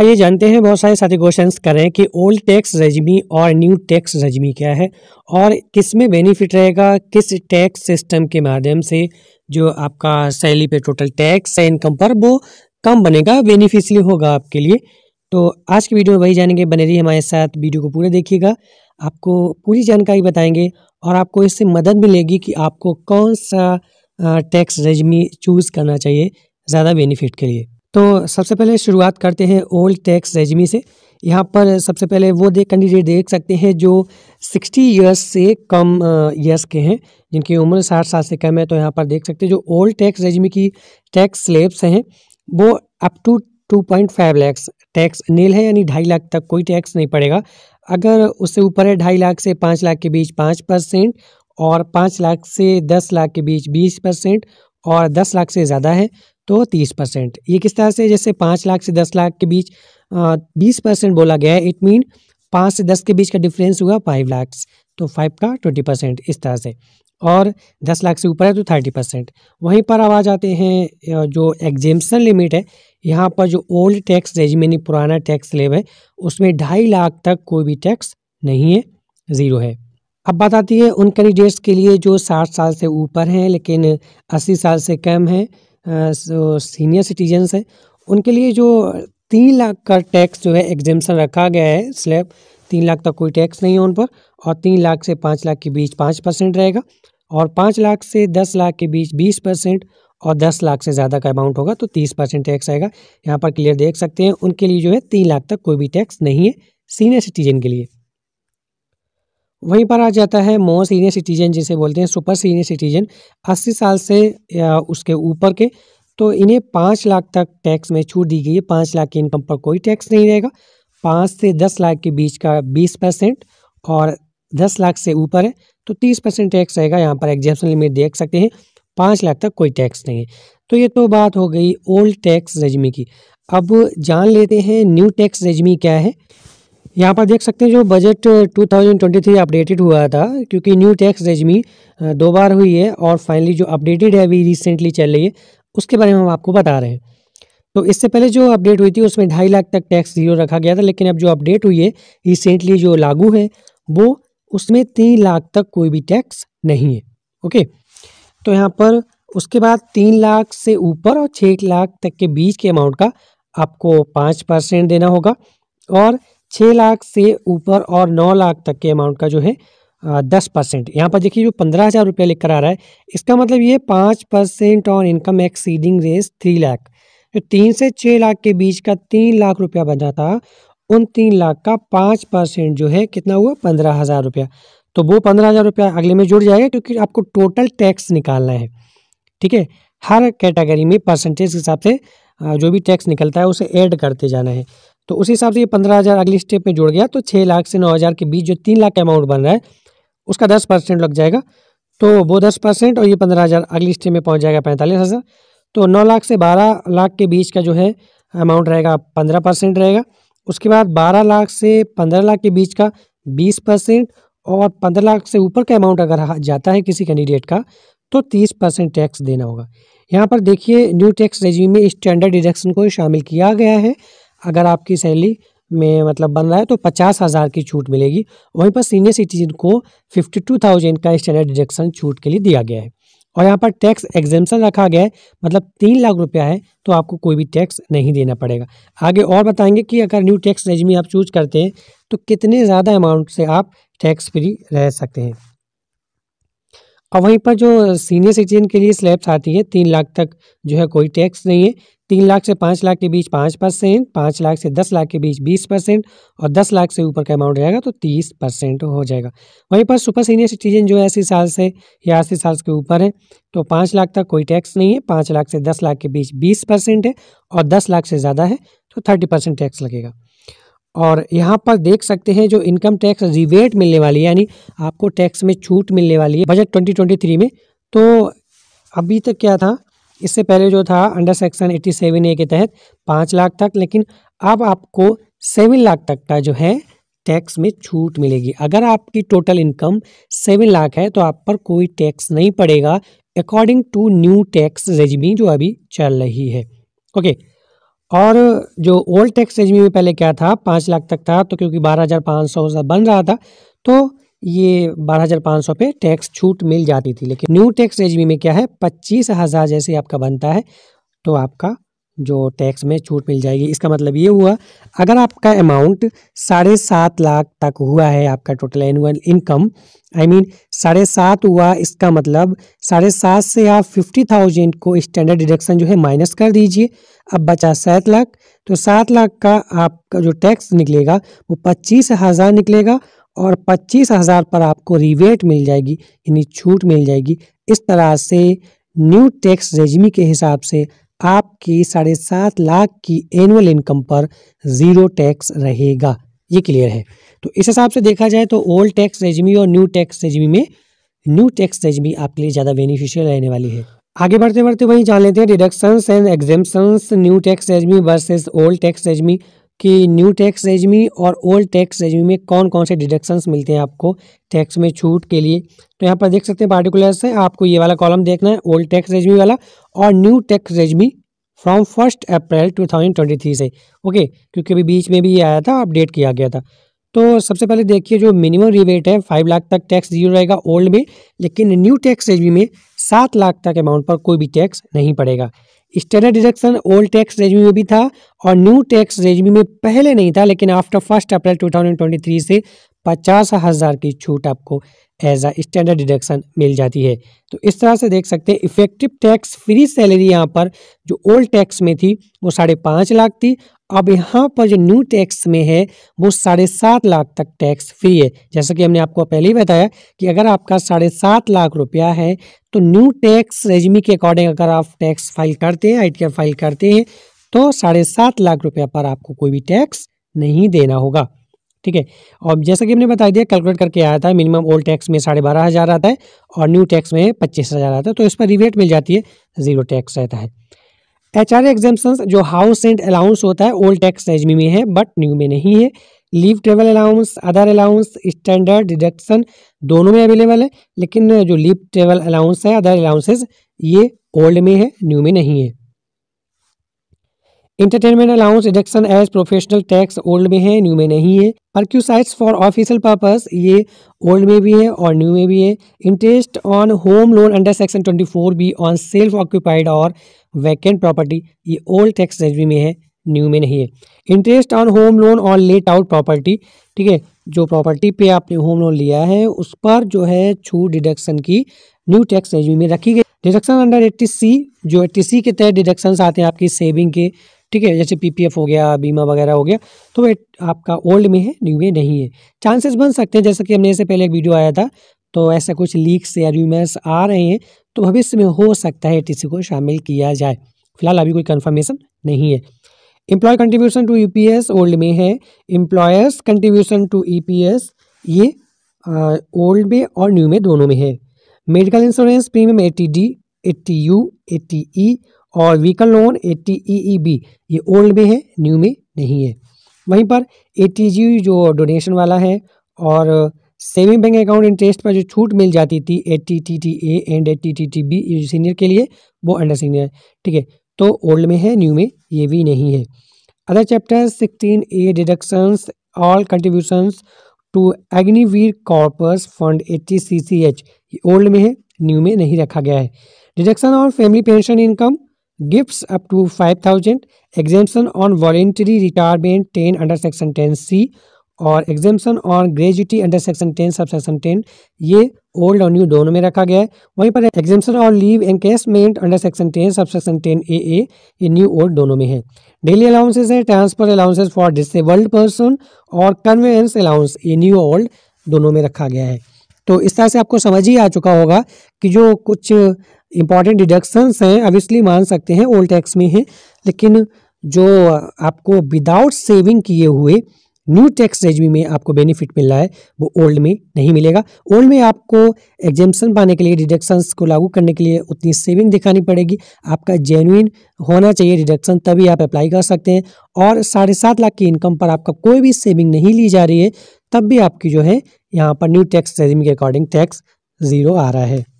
आइए हाँ, जानते हैं बहुत सारे साथी क्वेश्चंस करें कि ओल्ड टैक्स रजमी और न्यू टैक्स रजमी क्या है और किस में बेनिफिट रहेगा किस टैक्स सिस्टम के माध्यम से जो आपका सैलरी पे टोटल टैक्स है इनकम पर वो कम बनेगा बेनिफिशियल होगा आपके लिए तो आज की वीडियो में वही जानेंगे बने रही हमारे साथ वीडियो को पूरा देखिएगा आपको पूरी जानकारी बताएंगे और आपको इससे मदद मिलेगी कि आपको कौन सा टैक्स रजमी चूज़ करना चाहिए ज़्यादा बेनिफिट के लिए तो सबसे पहले शुरुआत करते हैं ओल्ड टैक्स रेजमी से यहाँ पर सबसे पहले वो देख कैंडिडेट देख सकते हैं जो 60 इयर्स से कम इयर्स के हैं जिनकी उम्र 60 साल से कम है तो यहाँ पर देख सकते हैं जो ओल्ड टैक्स रेजमी की टैक्स स्लेब्स हैं वो up to 2.5 lakhs tax nil है यानी ढाई लाख तक कोई टैक्स नहीं पड़ेगा अगर उससे ऊपर है ढाई लाख से पाँच लाख के बीच पाँच परसेंट और पाँच लाख से दस लाख के बीच बीस परसेंट और दस लाख से ज़्यादा है तो तीस परसेंट ये किस तरह से जैसे पाँच लाख से दस लाख के बीच बीस परसेंट बोला गया है इट मीन पाँच से दस के बीच का डिफरेंस हुआ फाइव लाख तो फाइव का ट्वेंटी परसेंट इस तरह से और दस लाख से ऊपर है तो थर्टी परसेंट वहीं पर अब आ जाते हैं जो एग्जेम्सन लिमिट है यहाँ पर जो ओल्ड टैक्स रेजिम यानी पुराना टैक्स लेव है उसमें ढाई लाख तक कोई भी टैक्स नहीं है ज़ीरो है अब बात आती है उन कैंडिडेट्स के लिए जो साठ साल से ऊपर हैं लेकिन अस्सी साल से कम हैं जो सीनियर सिटीजन्स हैं उनके लिए जो तीन लाख का टैक्स जो है एग्जेम्सन रखा गया है स्लैब तीन लाख तक कोई टैक्स नहीं है उन पर और तीन लाख से पाँच लाख के बीच पाँच परसेंट रहेगा और पाँच लाख से दस लाख के बीच बीस परसेंट और दस लाख से ज़्यादा का अमाउंट होगा तो तीस परसेंट टैक्स आएगा यहाँ पर क्लियर देख सकते हैं उनके लिए जो है तीन लाख तक कोई भी टैक्स नहीं है सीनियर सिटीजन के लिए वहीं पर आ जाता है मोर सीनियर सिटीजन जिसे बोलते हैं सुपर सीनियर सिटीजन 80 साल से या उसके ऊपर के तो इन्हें पाँच लाख तक टैक्स में छूट दी गई है पाँच लाख की इनकम पर कोई टैक्स नहीं रहेगा पाँच से दस लाख के बीच का बीस परसेंट और दस लाख से ऊपर है तो तीस परसेंट टैक्स रहेगा यहाँ पर एग्जाम्पन लिमिट देख सकते हैं पाँच लाख तक कोई टैक्स नहीं है तो ये तो बात हो गई ओल्ड टैक्स रजमी की अब जान लेते हैं न्यू टैक्स रजमी क्या है यहाँ पर देख सकते हैं जो बजट 2023 अपडेटेड हुआ था क्योंकि न्यू टैक्स रेजमी दो बार हुई है और फाइनली जो अपडेटेड है अभी रिसेंटली चल रही है उसके बारे में हम आपको बता रहे हैं तो इससे पहले जो अपडेट हुई थी उसमें ढाई लाख तक टैक्स जीरो रखा गया था लेकिन अब जो अपडेट हुई है रिसेंटली जो लागू है वो उसमें तीन लाख तक कोई भी टैक्स नहीं है ओके तो यहाँ पर उसके बाद तीन लाख से ऊपर और छः लाख तक के बीच के अमाउंट का आपको पाँच परसेंट देना होगा और छः लाख से ऊपर और नौ लाख तक के अमाउंट का जो है दस परसेंट यहाँ पर देखिए जो पंद्रह हज़ार रुपया लिख कर आ रहा है इसका मतलब ये पाँच percent on income exceeding Rs three lakh जो तीन से छः लाख के बीच का तीन लाख रुपया बना था उन तीन लाख का पाँच परसेंट जो है कितना हुआ पंद्रह हज़ार रुपया तो वो पंद्रह हज़ार रुपया अगले में जुड़ जाएगा क्योंकि आपको टोटल टैक्स निकालना है ठीक है हर कैटेगरी में परसेंटेज के हिसाब से जो भी टैक्स निकलता है उसे ऐड करते जाना है तो उस हिसाब से ये पंद्रह हज़ार अगले स्टेप में जुड़ गया तो छः लाख से नौ हज़ार के बीच जो तीन लाख का अमाउंट बन रहा है उसका दस परसेंट लग जाएगा तो वो दस परसेंट और ये पंद्रह हज़ार अगली स्टेप में पहुंच जाएगा पैंतालीस हज़ार तो नौ लाख से बारह लाख के बीच का जो है अमाउंट रहेगा पंद्रह परसेंट रहेगा उसके बाद बारह लाख से पंद्रह लाख के बीच का बीस परसेंट और पंद्रह लाख से ऊपर का अमाउंट अगर जाता है किसी कैंडिडेट का तो तीस परसेंट टैक्स देना होगा यहाँ पर देखिए न्यू टैक्स रेजिम में स्टैंडर्ड डिडक्शन को शामिल किया गया है अगर आपकी सैलरी में मतलब बन रहा है तो पचास हज़ार की छूट मिलेगी वहीं पर सीनियर सिटीजन को फिफ्टी टू थाउजेंड का स्टैंडर्ड डिडक्शन छूट के लिए दिया गया है और यहाँ पर टैक्स एग्जेम्पन रखा गया है मतलब तीन लाख रुपया है तो आपको कोई भी टैक्स नहीं देना पड़ेगा आगे और बताएंगे कि अगर न्यू टैक्स रेजमी आप चूज करते हैं तो कितने ज़्यादा अमाउंट से आप टैक्स फ्री रह सकते हैं और वहीं पर जो सीनियर सिटीजन के लिए स्लैब्स आती है तीन लाख तक जो है कोई टैक्स नहीं है तीन लाख से पाँच लाख के बीच पाँच परसेंट पाँच लाख से दस लाख के बीच बीस परसेंट और दस लाख से ऊपर का अमाउंट रहेगा तो तीस परसेंट हो जाएगा वहीं पर सुपर सीनियर सिटीजन जो है अस्सी साल से या अस्सी साल के ऊपर है तो पाँच लाख तक कोई टैक्स नहीं है पाँच लाख से दस लाख के बीच बीस परसेंट है और दस लाख से ज़्यादा है तो थर्टी परसेंट टैक्स लगेगा और यहाँ पर देख सकते हैं जो इनकम टैक्स रिवेट मिलने वाली है यानी आपको टैक्स में छूट मिलने वाली है बजट 2023 में तो अभी तक क्या था इससे पहले जो था under section eighty seven A के तहत पाँच लाख तक लेकिन अब आपको सेवन लाख तक का जो है टैक्स में छूट मिलेगी अगर आपकी टोटल इनकम सेवन लाख है तो आप पर कोई टैक्स नहीं पड़ेगा according to new tax regime जो अभी चल रही है ओके okay. और जो ओल्ड टैक्स रेजमी में पहले क्या था पाँच लाख तक था तो क्योंकि बारह हज़ार पाँच सौ बन रहा था तो ये बारह हजार पाँच सौ पे टैक्स छूट मिल जाती थी लेकिन न्यू टैक्स रेजमी में क्या है पच्चीस हजार जैसे आपका बनता है तो आपका जो टैक्स में छूट मिल जाएगी इसका मतलब ये हुआ अगर आपका अमाउंट साढ़े सात लाख तक हुआ है आपका total annual income I mean साढ़े सात हुआ इसका मतलब साढ़े सात से आप फिफ्टी थाउजेंड को स्टैंडर्ड डिडक्शन जो है माइनस कर दीजिए अब बचा सात लाख तो सात लाख का आपका जो टैक्स निकलेगा वो पच्चीस हज़ार निकलेगा और पच्चीस हज़ार पर आपको रिवेट मिल जाएगी यानी छूट मिल जाएगी इस तरह से न्यू टैक्स रेजमी के हिसाब से आपकी साढ़े सात लाख की एनुअल इनकम पर ज़ीरो टैक्स रहेगा ये क्लियर है तो इस हिसाब से देखा जाए तो ओल्ड टैक्स रेजमी और न्यू टैक्स रेजमी में न्यू टैक्स रेजमी आपके लिए ज़्यादा बेनिफिशियल रहने वाली है आगे बढ़ते बढ़ते वहीं जान लेते हैं deductions and exemptions new tax regime versus old tax regime कि न्यू टैक्स रेजमी और ओल्ड टैक्स रेजमी में कौन कौन से डिडक्शंस मिलते हैं आपको टैक्स में छूट के लिए तो यहाँ पर देख सकते हैं पार्टिकुलर से आपको ये वाला कॉलम देखना है ओल्ड टैक्स रेजमी वाला और new tax regime from first April 2023 से ओके क्योंकि अभी बीच में भी ये आया था अपडेट किया गया था तो सबसे पहले देखिए जो मिनिमम रिबेट है फाइव लाख तक टैक्स जीरो रहेगा ओल्ड में लेकिन न्यू टैक्स रेजमी में सात लाख तक अमाउंट पर कोई भी टैक्स नहीं पड़ेगा standard deduction old tax regime में भी था और न्यू टैक्स रेजमी में पहले नहीं था लेकिन आफ्टर फर्स्ट अप्रैल 2023 से पचास हज़ार की छूट आपको एज अ स्टैंडर्ड डिडक्शन मिल जाती है तो इस तरह से देख सकते हैं इफेक्टिव टैक्स फ्री सैलरी यहाँ पर जो ओल्ड टैक्स में थी वो साढ़े पाँच लाख थी अब यहाँ पर जो न्यू टैक्स में है वो साढ़े सात लाख तक टैक्स फ्री है जैसा कि हमने आपको पहले ही बताया कि अगर आपका साढ़े सात लाख रुपया है तो न्यू टैक्स रेजमी के अकॉर्डिंग अगर आप टैक्स फाइल करते हैं आई फाइल करते हैं तो साढ़े सात लाख रुपया पर आपको कोई भी टैक्स नहीं देना होगा ठीक है और जैसा कि हमने बता दिया कैलकुलेट करके आया था मिनिमम ओल्ड टैक्स में साढ़े बारह हज़ार आता है और न्यू टैक्स में पच्चीस हज़ार आता है तो इस पर रिवेट मिल जाती है जीरो टैक्स रहता है एच आर जो हाउस एंड अलाउंस होता है ओल्ड टैक्स रेजमी में है बट न्यू में नहीं है leave travel allowance other allowance standard deduction दोनों में अवेलेबल है लेकिन जो लीव ट्रेवल अलाउंस है अदर अलाउंसेज ये ओल्ड में है न्यू में नहीं है entertainment allowance deduction as professional tax old में है न्यू में नहीं है परक्यूसाइट्स फॉर ऑफिशियल पर्पज ये ओल्ड में भी है और न्यू में भी है interest on home loan under section twenty four B on self occupied और वैकेंट प्रॉपर्टी ये ओल्ड टैक्स रेंज में है न्यू में नहीं है interest on home loan on let out property ठीक है जो प्रॉपर्टी पे आपने होम लोन लिया है उस पर जो है छूट डिडक्शन की न्यू टैक्स रेंज में रखी गई डिडक्शन अंडर एट्टी सी जो एट्टी सी के तहत डिडक्शन आते हैं आपकी सेविंग के ठीक है जैसे पीपीएफ हो गया बीमा वगैरह हो गया तो वह आपका ओल्ड में है न्यू में नहीं है चांसेस बन सकते हैं जैसा कि हमने इससे पहले एक वीडियो आया था तो ऐसा कुछ लीक्स या रूमर्स आ रहे हैं तो भविष्य में हो सकता है टी को शामिल किया जाए फिलहाल अभी कोई कन्फर्मेशन नहीं है employ contribution to E old में है एम्प्लॉयर्स कंट्रीब्यूशन टू ई ये ओल्ड में और न्यू में दोनों में है medical insurance premium A T D A T U A T E और vehicle loan A T E E B ये ओल्ड में है न्यू में नहीं है वहीं पर ए टी जी जो डोनेशन वाला है और सेविंग बैंक अकाउंट इंटरेस्ट पर जो छूट मिल जाती थी A T T T A and A T T T B senior के लिए वो अंडर सीनियर है ठीक है तो ओल्ड में है न्यू में ये भी नहीं है other chapter sixteen A deductions all contributions to Agniveer corpus fund A C C H ये ओल्ड में है न्यू में नहीं रखा गया है डिडक्शन और family pension income gifts up to 5000 exemption on voluntary retirement 10 under section 10 और exemption on gratuity under section ten sub section ten ये ओल्ड और न्यू दोनों में रखा गया है वहीं पर एग्जामेशन और leave encashment under section ten sub section ten A A ये न्यू ओल्ड दोनों में है डेली अलाउंसेज है transfer allowances for disabled person और कन्वेंस अलाउंस ये न्यू ओल्ड दोनों में रखा गया है तो इस तरह से आपको समझ ही आ चुका होगा कि जो कुछ इंपॉर्टेंट डिडक्शंस हैं ऑब्वियसली मान सकते हैं ओल्ड टैक्स में हैं लेकिन जो आपको विदाउट सेविंग किए हुए न्यू टैक्स रेजमी में आपको बेनिफिट मिल रहा है वो ओल्ड में नहीं मिलेगा ओल्ड में आपको एग्जेम्पन पाने के लिए डिडक्शंस को लागू करने के लिए उतनी सेविंग दिखानी पड़ेगी आपका जेन्यून होना चाहिए डिडक्शन तभी आप अप्लाई कर सकते हैं और साढ़े सात लाख की इनकम पर आपका कोई भी सेविंग नहीं ली जा रही है तब भी आपकी जो है यहाँ पर न्यू टैक्स रेजिम के अकॉर्डिंग टैक्स जीरो आ रहा है